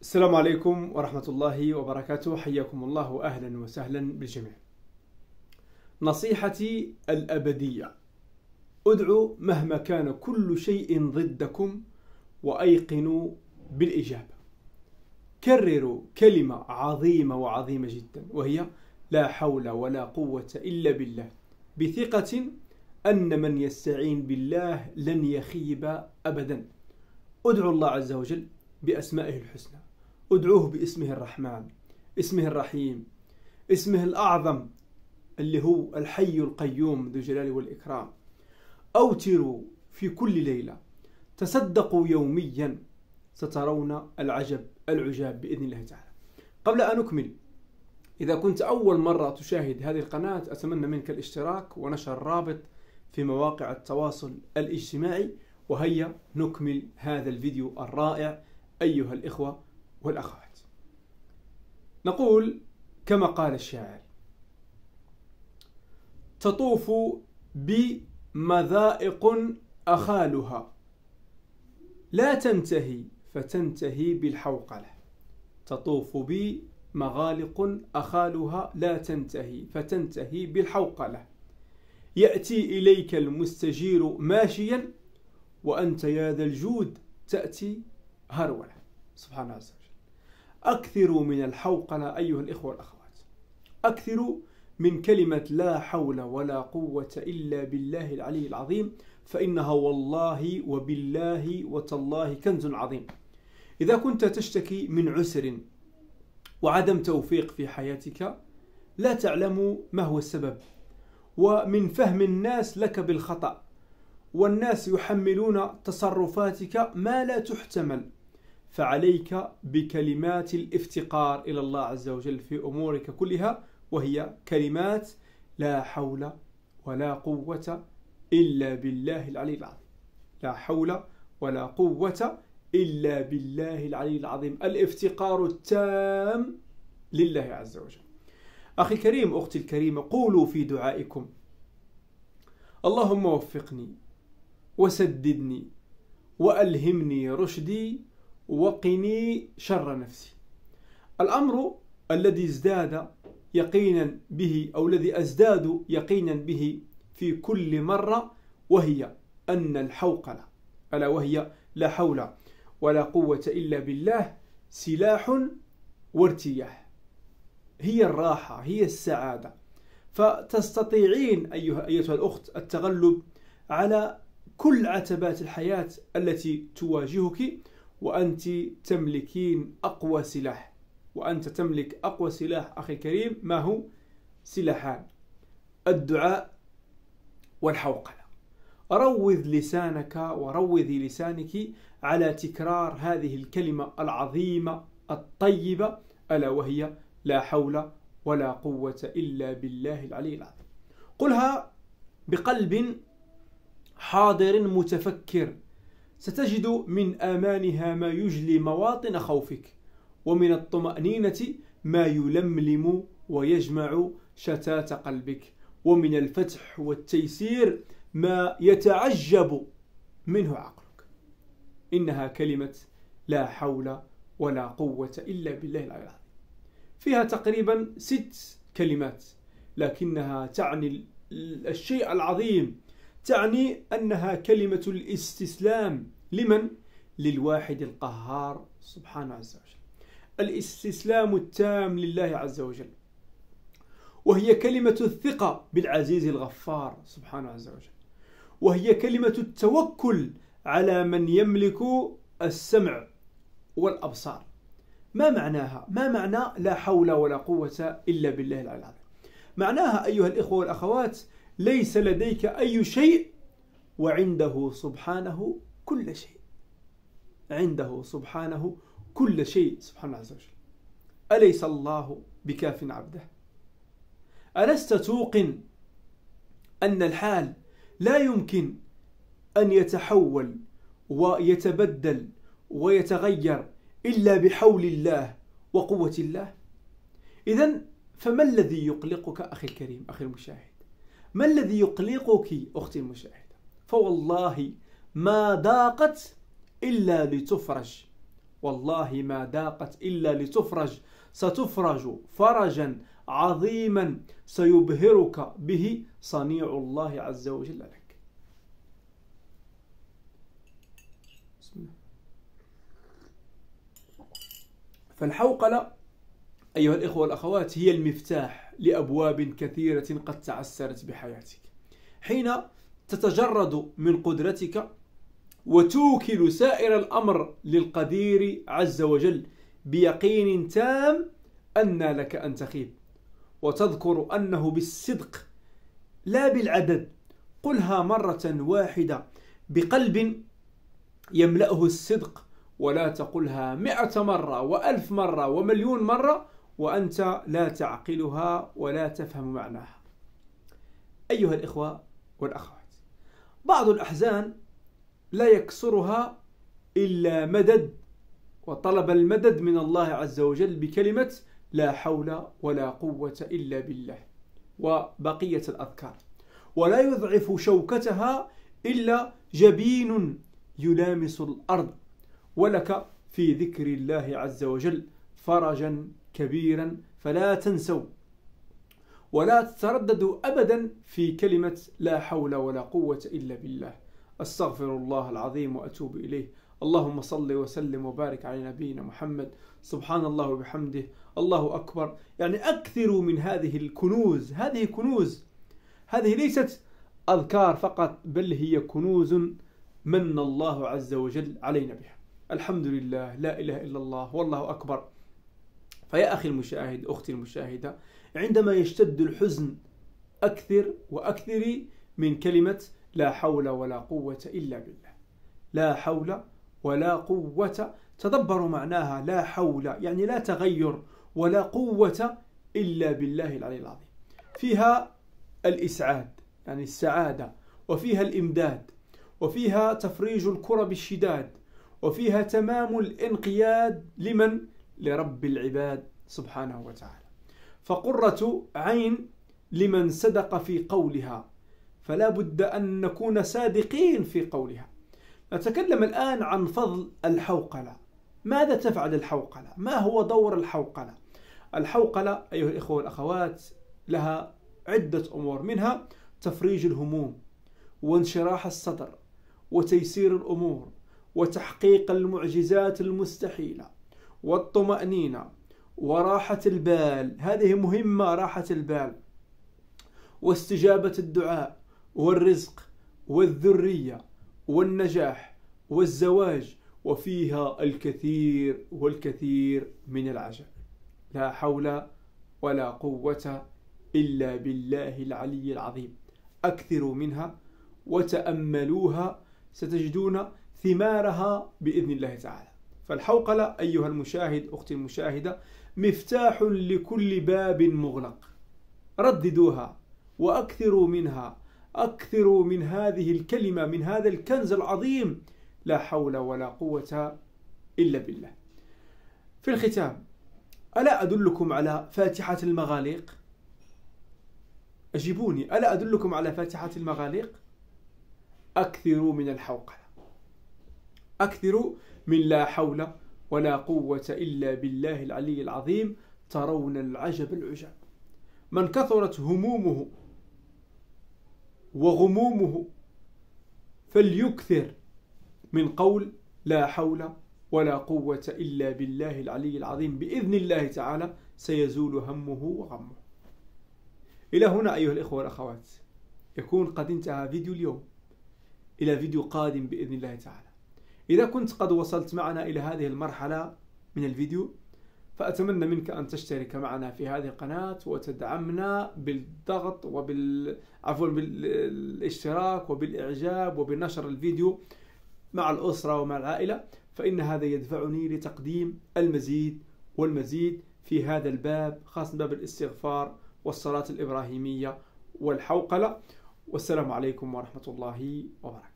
السلام عليكم ورحمة الله وبركاته حياكم الله وأهلا وسهلا بالجميع نصيحتي الأبدية ادعوا مهما كان كل شيء ضدكم وأيقنوا بالإجابة كرروا كلمة عظيمة وعظيمة جدا وهي لا حول ولا قوة إلا بالله بثقة أن من يستعين بالله لن يخيب أبدا ادعوا الله عز وجل بأسمائه الحسنى ادعوه باسمه الرحمن اسمه الرحيم اسمه الأعظم اللي هو الحي القيوم ذو الجلال والإكرام أوتروا في كل ليلة تصدقوا يوميا سترون العجب العجاب بإذن الله تعالى قبل أن أكمل إذا كنت أول مرة تشاهد هذه القناة أتمنى منك الاشتراك ونشر الرابط في مواقع التواصل الاجتماعي وهيا نكمل هذا الفيديو الرائع أيها الإخوة والأخوات نقول كما قال الشاعر تطوف بمذائق أخالها لا تنتهي فتنتهي بالحوقلة تطوف بي مغالق أخالها لا تنتهي فتنتهي بالحوقلة يأتي إليك المستجير ماشيا وأنت يا ذا الجود تأتي هرولة سبحان الله أكثروا من الحوقلة أيها الإخوة والأخوات أكثروا من كلمة لا حول ولا قوة إلا بالله العلي العظيم فإنها والله وبالله وتالله كنز عظيم إذا كنت تشتكي من عسر وعدم توفيق في حياتك لا تعلم ما هو السبب ومن فهم الناس لك بالخطأ والناس يحملون تصرفاتك ما لا تحتمل فعليك بكلمات الافتقار إلى الله عز وجل في أمورك كلها وهي كلمات لا حول ولا قوة إلا بالله العلي العظيم لا حول ولا قوة إلا بالله العلي العظيم الافتقار التام لله عز وجل أخي الكريم أختي الكريمة قولوا في دعائكم اللهم وفقني وسددني وألهمني رشدي وقني شر نفسي الأمر الذي ازداد يقينا به أو الذي أزداد يقينا به في كل مرة وهي أن الحوقلة ألا وهي لا حول ولا قوة إلا بالله سلاح وارتياح هي الراحة هي السعادة فتستطيعين أيها أيتها الأخت التغلب على كل عتبات الحياة التي تواجهك وأنت تملكين أقوى سلاح وأنت تملك أقوى سلاح أخي الكريم ما هو سلاحان الدعاء والحوقلة روض لسانك وروضي لسانك على تكرار هذه الكلمة العظيمة الطيبة ألا وهي لا حول ولا قوة إلا بالله العلي العظيم قلها بقلب حاضر متفكر ستجد من امانها ما يجلي مواطن خوفك ومن الطمانينه ما يلملم ويجمع شتات قلبك ومن الفتح والتيسير ما يتعجب منه عقلك انها كلمه لا حول ولا قوه الا بالله العلي العظيم فيها تقريبا ست كلمات لكنها تعني الشيء العظيم تعني أنها كلمة الاستسلام لمن؟ للواحد القهار سبحانه عز وجل الاستسلام التام لله عز وجل وهي كلمة الثقة بالعزيز الغفار سبحانه عز وجل وهي كلمة التوكل على من يملك السمع والأبصار ما معناها؟ ما معنى لا حول ولا قوة إلا بالله العلي العظيم؟ معناها أيها الإخوة والأخوات ليس لديك أي شيء وعنده سبحانه كل شيء عنده سبحانه كل شيء سبحانه عز وجل أليس الله بكاف عبده ألست توقن أن الحال لا يمكن أن يتحول ويتبدل ويتغير إلا بحول الله وقوة الله إذا فما الذي يقلقك أخي الكريم أخي المشاهد ما الذي يقلقك أختي المشاهدة فوالله ما ضاقت إلا لتفرج والله ما ضاقت إلا لتفرج ستفرج فرجا عظيما سيبهرك به صنيع الله عز وجل لك فالحوقلة أيها الإخوة والأخوات هي المفتاح لأبواب كثيرة قد تعسرت بحياتك حين تتجرد من قدرتك وتوكل سائر الأمر للقدير عز وجل بيقين تام أن لك أن تخيب وتذكر أنه بالصدق لا بالعدد قلها مرة واحدة بقلب يملأه الصدق ولا تقلها مئة مرة وألف مرة ومليون مرة وأنت لا تعقلها ولا تفهم معناها أيها الإخوة والأخوات بعض الأحزان لا يكسرها إلا مدد وطلب المدد من الله عز وجل بكلمة لا حول ولا قوة إلا بالله وبقية الأذكار ولا يضعف شوكتها إلا جبين يلامس الأرض ولك في ذكر الله عز وجل فرجا كبيرا فلا تنسوا ولا تترددوا أبدا في كلمة لا حول ولا قوة إلا بالله أستغفر الله العظيم وأتوب إليه اللهم صل وسلم وبارك على نبينا محمد سبحان الله وبحمده الله أكبر يعني أكثروا من هذه الكنوز هذه كنوز هذه ليست أذكار فقط بل هي كنوز من الله عز وجل علينا بها الحمد لله لا إله إلا الله والله أكبر فيا أخي المشاهد أختي المشاهدة عندما يشتد الحزن أكثر وأكثر من كلمة لا حول ولا قوة إلا بالله لا حول ولا قوة تدبروا معناها لا حول يعني لا تغير ولا قوة إلا بالله العلي العظيم فيها الإسعاد يعني السعادة وفيها الإمداد وفيها تفريج الكرب الشداد وفيها تمام الانقياد لمن لرب العباد سبحانه وتعالى فقرة عين لمن صدق في قولها فلا بد أن نكون صادقين في قولها نتكلم الآن عن فضل الحوقلة ماذا تفعل الحوقلة؟ ما هو دور الحوقلة؟ الحوقلة أيها الإخوة والأخوات لها عدة أمور منها تفريج الهموم وانشراح الصدر وتيسير الأمور وتحقيق المعجزات المستحيلة والطمأنينة وراحة البال هذه مهمة راحة البال واستجابة الدعاء والرزق والذرية والنجاح والزواج وفيها الكثير والكثير من العجب لا حول ولا قوة إلا بالله العلي العظيم أكثروا منها وتأملوها ستجدون ثمارها بإذن الله تعالى فالحوقلة أيها المشاهد أختي المشاهدة مفتاح لكل باب مغلق رددوها وأكثروا منها أكثروا من هذه الكلمة من هذا الكنز العظيم لا حول ولا قوة إلا بالله في الختام ألا أدلكم على فاتحة المغاليق؟ أجيبوني ألا أدلكم على فاتحة المغاليق؟ أكثروا من الحوقلة أكثروا من لا حول ولا قوة إلا بالله العلي العظيم ترون العجب العجاب من كثرت همومه وغمومه فليكثر من قول لا حول ولا قوة إلا بالله العلي العظيم بإذن الله تعالى سيزول همه وغمه إلى هنا أيها الإخوة والأخوات يكون قد انتهى فيديو اليوم إلى فيديو قادم بإذن الله تعالى إذا كنت قد وصلت معنا إلى هذه المرحلة من الفيديو فأتمنى منك أن تشترك معنا في هذه القناة وتدعمنا بالضغط وبال عفوا بالاشتراك وبالإعجاب وبنشر الفيديو مع الأسرة ومع العائلة فإن هذا يدفعني لتقديم المزيد والمزيد في هذا الباب خاصة باب الاستغفار والصلاة الإبراهيمية والحوقلة والسلام عليكم ورحمة الله وبركاته